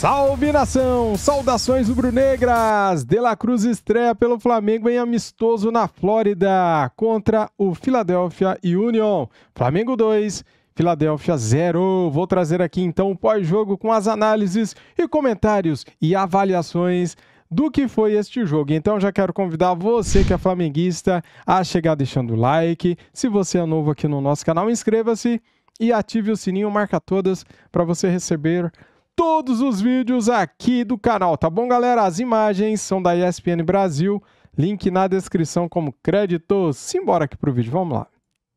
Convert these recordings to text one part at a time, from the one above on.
Salve nação! Saudações rubro-negras! De La Cruz estreia pelo Flamengo em amistoso na Flórida contra o Philadelphia Union. Flamengo 2, Filadélfia 0. Vou trazer aqui então o pós-jogo com as análises e comentários e avaliações do que foi este jogo. Então já quero convidar você que é flamenguista a chegar deixando o like. Se você é novo aqui no nosso canal, inscreva-se e ative o sininho marca todas para você receber todos os vídeos aqui do canal, tá bom, galera? As imagens são da ESPN Brasil, link na descrição como crédito. Simbora aqui pro vídeo, vamos lá.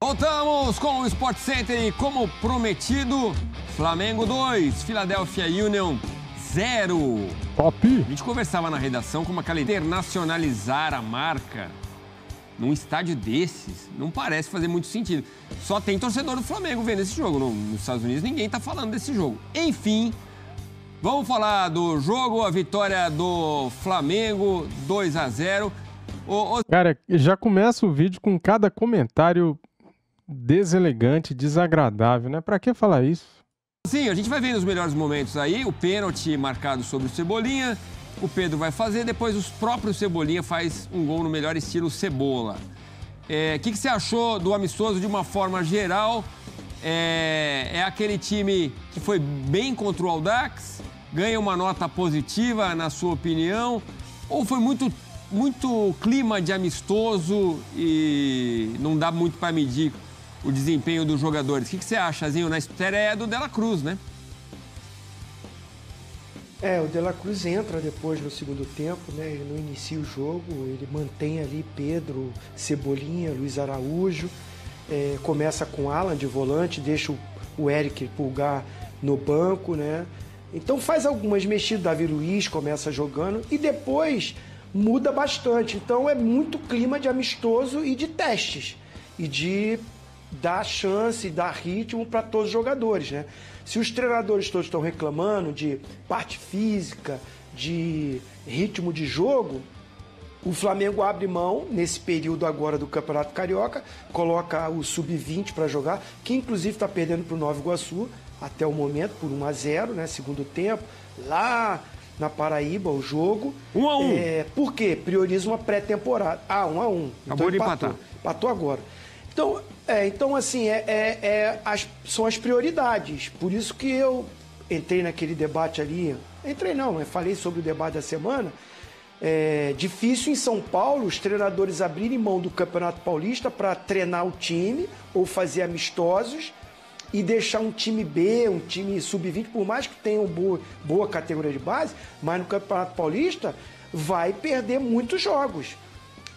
Voltamos com o Sport Center e como prometido, Flamengo 2, Philadelphia Union 0. Top! A gente conversava na redação como aquela internacionalizar a marca num estádio desses, não parece fazer muito sentido. Só tem torcedor do Flamengo vendo esse jogo. Nos Estados Unidos ninguém tá falando desse jogo. Enfim, Vamos falar do jogo, a vitória do Flamengo, 2 a 0 o, o... Cara, já começa o vídeo com cada comentário deselegante, desagradável, né? Pra que falar isso? Sim, a gente vai vendo os melhores momentos aí, o pênalti marcado sobre o Cebolinha, o Pedro vai fazer, depois os próprios Cebolinha faz um gol no melhor estilo Cebola. É, o é, que, que, você achou do Amistoso de uma forma geral? É, é aquele time que foi bem contra o Aldax? ganha uma nota positiva, na sua opinião? Ou foi muito, muito clima de amistoso e não dá muito para medir o desempenho dos jogadores? O que, que você acha, Zinho? Na estreia é do Dela Cruz, né? É, o Dela Cruz entra depois no segundo tempo, né? Ele não inicia o jogo, ele mantém ali Pedro, Cebolinha, Luiz Araújo. É, começa com Alan de volante, deixa o Eric Pulgar no banco, né? Então faz algumas mexidas, Davi Luiz começa jogando e depois muda bastante. Então é muito clima de amistoso e de testes e de dar chance, dar ritmo para todos os jogadores, né? Se os treinadores todos estão reclamando de parte física, de ritmo de jogo, o Flamengo abre mão nesse período agora do Campeonato Carioca, coloca o sub-20 para jogar, que inclusive está perdendo para o Nova Iguaçu até o momento por 1 a 0 né? Segundo tempo, lá na Paraíba o jogo. 1 a 1 é, Por quê? Prioriza uma pré-temporada. Ah, 1 a 1 então, Acabou de empatar. Empatou agora. Então, é, então assim, é, é, é as, são as prioridades. Por isso que eu entrei naquele debate ali. Entrei não, falei sobre o debate da semana. É difícil em São Paulo os treinadores abrirem mão do Campeonato Paulista para treinar o time ou fazer amistosos e deixar um time B, um time sub-20, por mais que tenha boa, boa categoria de base, mas no Campeonato Paulista vai perder muitos jogos.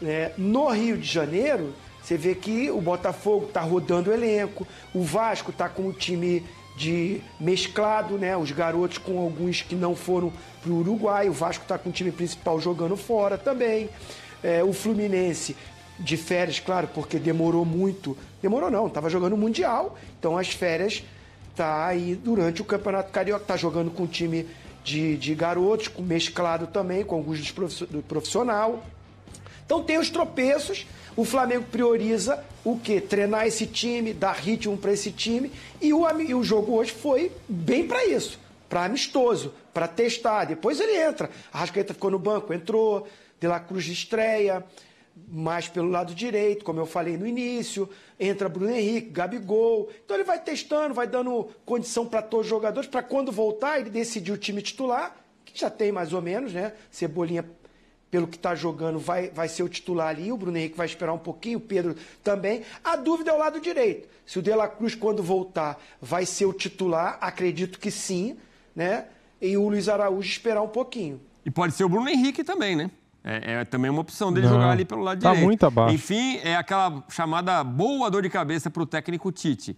É, no Rio de Janeiro, você vê que o Botafogo está rodando o elenco, o Vasco está com o time de mesclado, né? Os garotos com alguns que não foram para o Uruguai, o Vasco está com o time principal jogando fora também. É, o Fluminense de férias, claro, porque demorou muito. Demorou não, estava jogando Mundial, então as férias tá aí durante o Campeonato Carioca, tá jogando com um time de, de garotos, com, mesclado também com alguns do profissional. Então tem os tropeços, o Flamengo prioriza o quê? Treinar esse time, dar ritmo para esse time, e o, e o jogo hoje foi bem para isso, para amistoso, para testar. Depois ele entra, a Rascaeta ficou no banco, entrou, De La Cruz de estreia, mais pelo lado direito, como eu falei no início, entra Bruno Henrique, Gabigol. Então ele vai testando, vai dando condição para todos os jogadores, para quando voltar ele decidir o time titular, que já tem mais ou menos, né? Cebolinha, pelo que está jogando, vai, vai ser o titular ali, o Bruno Henrique vai esperar um pouquinho, o Pedro também. A dúvida é o lado direito. Se o De La Cruz, quando voltar, vai ser o titular, acredito que sim, né? E o Luiz Araújo esperar um pouquinho. E pode ser o Bruno Henrique também, né? É, é, também uma opção dele não, jogar ali pelo lado tá direito. Tá muito abaixo. Enfim, é aquela chamada boa dor de cabeça para o técnico Tite.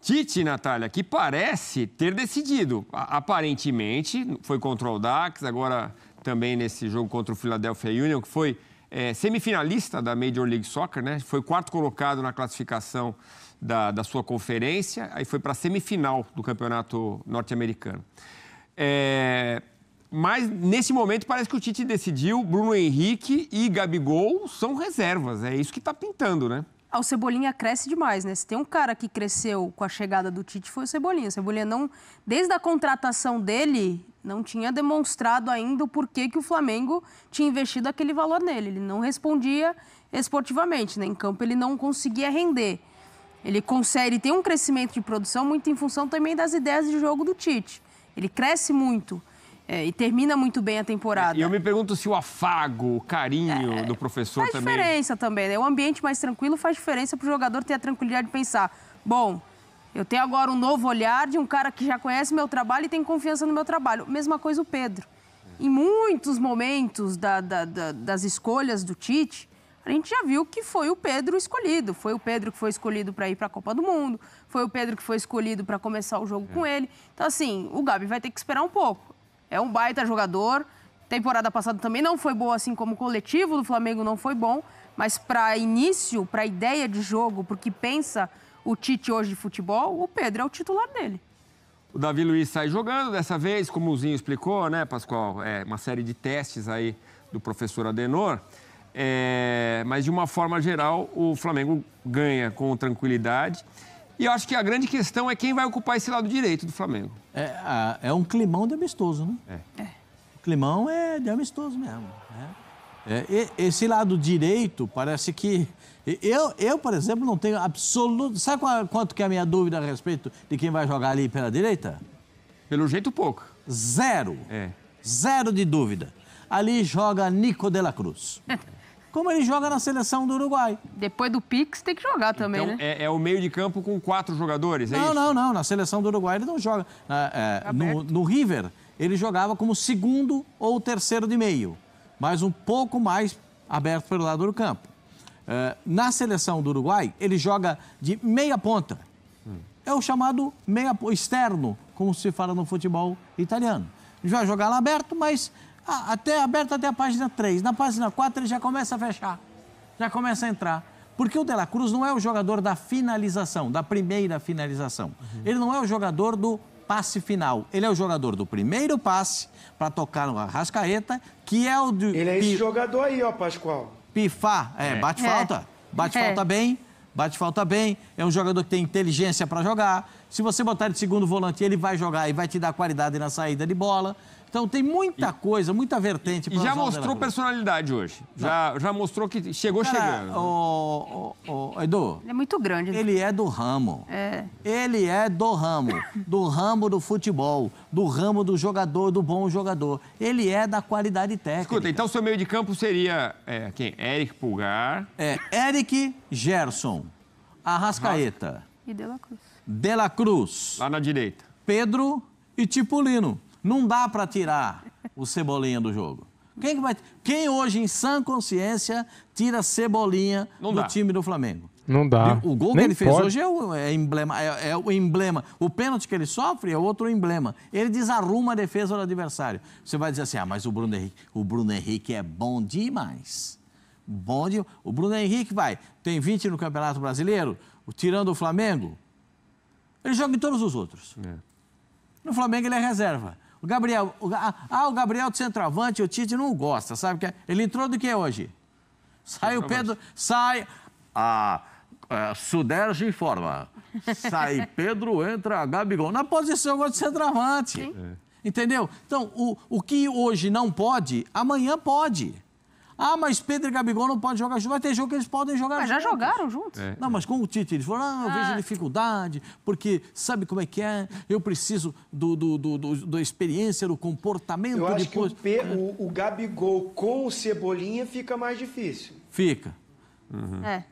Tite, Natália, que parece ter decidido. Aparentemente, foi contra o Dax, agora também nesse jogo contra o Philadelphia Union, que foi é, semifinalista da Major League Soccer, né? Foi quarto colocado na classificação da, da sua conferência, aí foi para a semifinal do campeonato norte-americano. É, mas nesse momento parece que o Tite decidiu, Bruno Henrique e Gabigol são reservas. É isso que está pintando, né? Ah, o Cebolinha cresce demais, né? Se tem um cara que cresceu com a chegada do Tite foi o Cebolinha. O Cebolinha não, desde a contratação dele, não tinha demonstrado ainda o porquê que o Flamengo tinha investido aquele valor nele. Ele não respondia esportivamente, né? Em campo ele não conseguia render. Ele consegue, ele tem um crescimento de produção muito em função também das ideias de jogo do Tite. Ele cresce muito. É, e termina muito bem a temporada. É, e eu me pergunto se o afago, o carinho é, do professor faz também. Faz diferença também, né? O ambiente mais tranquilo faz diferença para o jogador ter a tranquilidade de pensar: bom, eu tenho agora um novo olhar de um cara que já conhece meu trabalho e tem confiança no meu trabalho. Mesma coisa o Pedro. Em muitos momentos da, da, da, das escolhas do Tite, a gente já viu que foi o Pedro escolhido. Foi o Pedro que foi escolhido para ir para a Copa do Mundo, foi o Pedro que foi escolhido para começar o jogo é. com ele. Então, assim, o Gabi vai ter que esperar um pouco é um baita jogador. Temporada passada também não foi boa, assim como o coletivo do Flamengo não foi bom, mas para início, para ideia de jogo, porque pensa o Tite hoje de futebol, o Pedro é o titular dele. O Davi Luiz sai jogando dessa vez, como o Zinho explicou, né, Pascoal? É uma série de testes aí do professor Adenor. É, mas de uma forma geral, o Flamengo ganha com tranquilidade. E eu acho que a grande questão é quem vai ocupar esse lado direito do Flamengo. É, é um climão de amistoso, né? É. é. O climão é de amistoso mesmo. Né? É, esse lado direito parece que. Eu, eu, por exemplo, não tenho absoluto. Sabe quanto que é a minha dúvida a respeito de quem vai jogar ali pela direita? Pelo jeito, pouco. Zero. É. Zero de dúvida. Ali joga Nico de la Cruz. como ele joga na seleção do Uruguai. Depois do Pix tem que jogar também, então, né? É, é o meio de campo com quatro jogadores, é não, isso? Não, não, Na seleção do Uruguai ele não joga. É, é, no, no River, ele jogava como segundo ou terceiro de meio, mas um pouco mais aberto pelo lado do campo. É, na seleção do Uruguai, ele joga de meia ponta. É o chamado meia externo, como se fala no futebol italiano. Ele vai jogar lá aberto, mas ah, até, aberto até a página 3. Na página 4 ele já começa a fechar, já começa a entrar. Porque o De La Cruz não é o jogador da finalização, da primeira finalização. Uhum. Ele não é o jogador do passe final. Ele é o jogador do primeiro passe para tocar no Arrascaeta, que é o Ele é esse pi... jogador aí, ó, Pascoal. Pifá, é, é. bate é. falta. Bate é. falta bem, bate falta bem. É um jogador que tem inteligência para jogar. Se você botar de segundo volante, ele vai jogar e vai te dar qualidade na saída de bola. Então tem muita coisa, muita vertente. E já mostrou personalidade hoje. Já, já mostrou que chegou Cara, chegando. O, o, o, Edu. Ele é muito grande. Né? Ele é do ramo. É. Ele é do ramo. Do ramo do futebol. Do ramo do jogador, do bom jogador. Ele é da qualidade técnica. Escuta, então seu meio de campo seria é, quem? Eric Pulgar. É, Eric Gerson. Arrascaeta. E De La Cruz. De La Cruz. Lá na direita. Pedro e Tipolino. Não dá para tirar o Cebolinha do jogo. Quem, que vai, quem hoje, em sã consciência, tira Cebolinha Não do dá. time do Flamengo? Não dá. O gol Nem que ele fez hoje é o, é emblema, é, é, o emblema. O pênalti que ele sofre é outro emblema. Ele desarruma a defesa do adversário. Você vai dizer assim: ah, mas o Bruno Henrique, o Bruno Henrique é bom demais. Bom de... O Bruno Henrique vai, tem 20 no Campeonato Brasileiro, tirando o Flamengo. Ele joga em todos os outros. É. No Flamengo ele é reserva. O Gabriel, o, ah, ah, o Gabriel de é centroavante, o Tite não gosta, sabe? Porque é? ele entrou do que hoje? Sai o Pedro, sai. Ah, é, Suderge informa. Sai Pedro, entra Gabigol. Na posição de centroavante. É. Entendeu? Então, o, o que hoje não pode, amanhã pode. Ah, mas Pedro e Gabigol não podem jogar juntos. Vai ter jogo que eles podem jogar mas juntos. Mas já jogaram juntos. É. Não, mas com o Tite, eles falaram, ah, eu ah. vejo dificuldade, porque sabe como é que é? Eu preciso do, do, do, do da experiência, do comportamento. Eu acho depois... que o, o, o, Gabigol com o Cebolinha fica mais difícil. Fica. Uhum. É.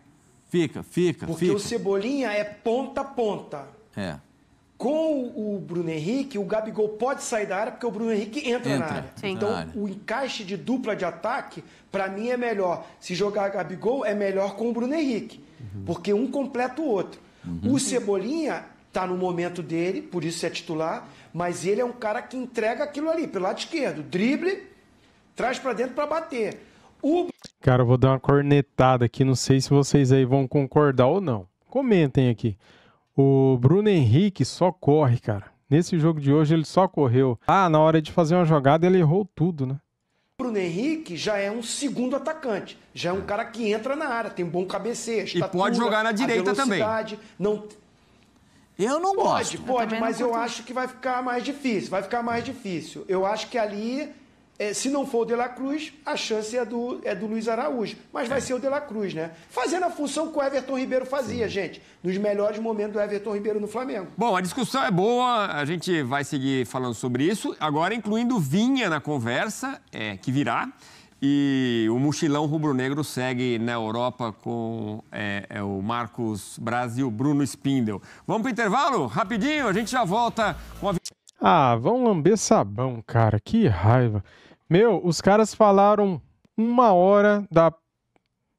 Fica, fica, Porque fica. o Cebolinha é ponta a ponta. É com o Bruno Henrique, o Gabigol pode sair da área porque o Bruno Henrique entra, entra na área. Sim. Então, na área. o encaixe de dupla de ataque, para mim, é melhor. Se jogar Gabigol, é melhor com o Bruno Henrique, uhum. porque um completa o outro. Uhum. O Cebolinha tá no momento dele, por isso é titular, mas ele é um cara que entrega aquilo ali, pelo lado esquerdo. Drible, traz para dentro para bater. O... Cara, eu vou dar uma cornetada aqui, não sei se vocês aí vão concordar ou não. Comentem aqui. O Bruno Henrique só corre, cara. Nesse jogo de hoje ele só correu. Ah, na hora de fazer uma jogada ele errou tudo, né? Bruno Henrique já é um segundo atacante, já é um cara que entra na área, tem bom cabeceio, e pode jogar na direita também. Não eu não pode, gosto. Pode, pode, mas eu acho que vai ficar mais difícil, vai ficar mais difícil. Eu acho que ali é, se não for o De La Cruz, a chance é do, é do Luiz Araújo. Mas vai é. ser o De La Cruz, né? Fazendo a função que o Everton Ribeiro fazia, Sim. gente. Nos melhores momentos do Everton Ribeiro no Flamengo. Bom, a discussão é boa, a gente vai seguir falando sobre isso. Agora, incluindo Vinha na conversa, é, que virá. E o mochilão rubro-negro segue na Europa com é, é o Marcos Brasil Bruno Spindel. Vamos para o intervalo? Rapidinho, a gente já volta com a. Ah, vão lamber sabão, cara. Que raiva. Meu, os caras falaram uma hora da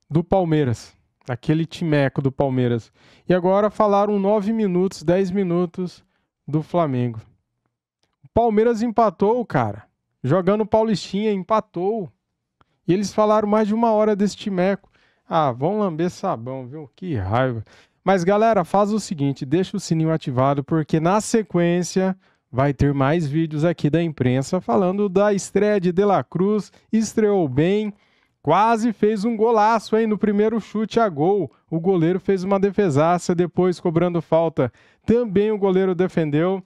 do Palmeiras, daquele timeco do Palmeiras. E agora falaram nove minutos, dez minutos do Flamengo. O Palmeiras empatou, cara. Jogando Paulistinha, empatou. E eles falaram mais de uma hora desse timeco. Ah, vão lamber sabão, viu? Que raiva. Mas galera, faz o seguinte, deixa o sininho ativado porque na sequência vai ter mais vídeos aqui da imprensa falando da estreia de De La Cruz, estreou bem, quase fez um golaço aí no primeiro chute a gol. O goleiro fez uma defesaça, depois cobrando falta, também o goleiro defendeu.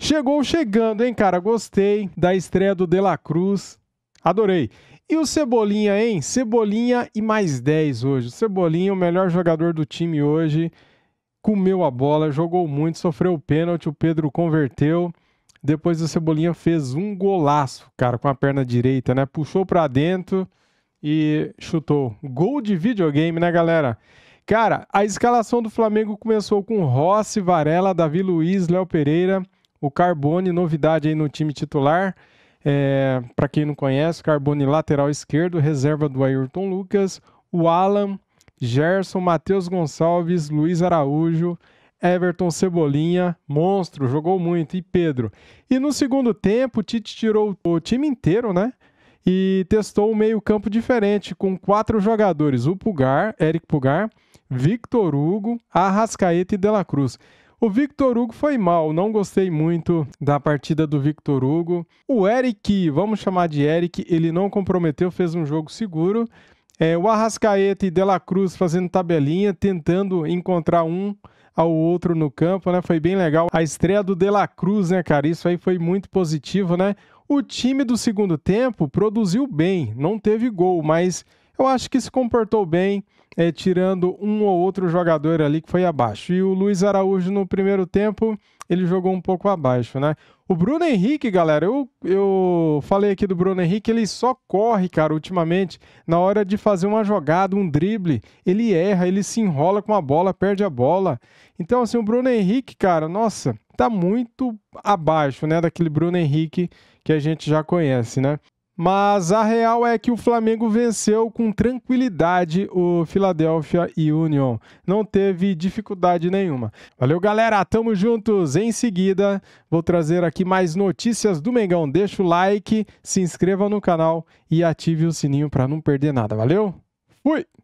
Chegou chegando, hein, cara? Gostei da estreia do De La Cruz. Adorei. E o Cebolinha, hein? Cebolinha e mais 10 hoje. O Cebolinha, o melhor jogador do time hoje comeu a bola, jogou muito, sofreu o pênalti, o Pedro converteu. Depois o Cebolinha fez um golaço, cara, com a perna direita, né? Puxou para dentro e chutou. Gol de videogame, né, galera? Cara, a escalação do Flamengo começou com Rossi, Varela, Davi Luiz, Léo Pereira, o Carbone, novidade aí no time titular. É, para quem não conhece, Carbone lateral esquerdo, reserva do Ayrton Lucas, o Alan, Gerson, Matheus Gonçalves, Luiz Araújo, Everton Cebolinha, monstro, jogou muito, e Pedro. E no segundo tempo, o Tite tirou o time inteiro, né? E testou um meio-campo diferente, com quatro jogadores: o Pugar, Eric Pugar, Victor Hugo, Arrascaeta e Dela Cruz. O Victor Hugo foi mal, não gostei muito da partida do Victor Hugo. O Eric, vamos chamar de Eric, ele não comprometeu, fez um jogo seguro. É, o Arrascaeta e Dela Cruz fazendo tabelinha, tentando encontrar um ao outro no campo, né? Foi bem legal. A estreia do Dela Cruz, né, cara? Isso aí foi muito positivo, né? O time do segundo tempo produziu bem, não teve gol, mas eu acho que se comportou bem, é, tirando um ou outro jogador ali que foi abaixo. E o Luiz Araújo no primeiro tempo, ele jogou um pouco abaixo, né? O Bruno Henrique, galera, eu, eu falei aqui do Bruno Henrique, ele só corre, cara, ultimamente, na hora de fazer uma jogada, um drible, ele erra, ele se enrola com a bola, perde a bola. Então, assim, o Bruno Henrique, cara, nossa, tá muito abaixo, né, daquele Bruno Henrique que a gente já conhece, né? Mas a real é que o Flamengo venceu com tranquilidade o Philadelphia Union. Não teve dificuldade nenhuma. Valeu, galera. Tamo juntos. Em seguida, vou trazer aqui mais notícias do Mengão. Deixa o like, se inscreva no canal e ative o sininho para não perder nada. Valeu? Fui!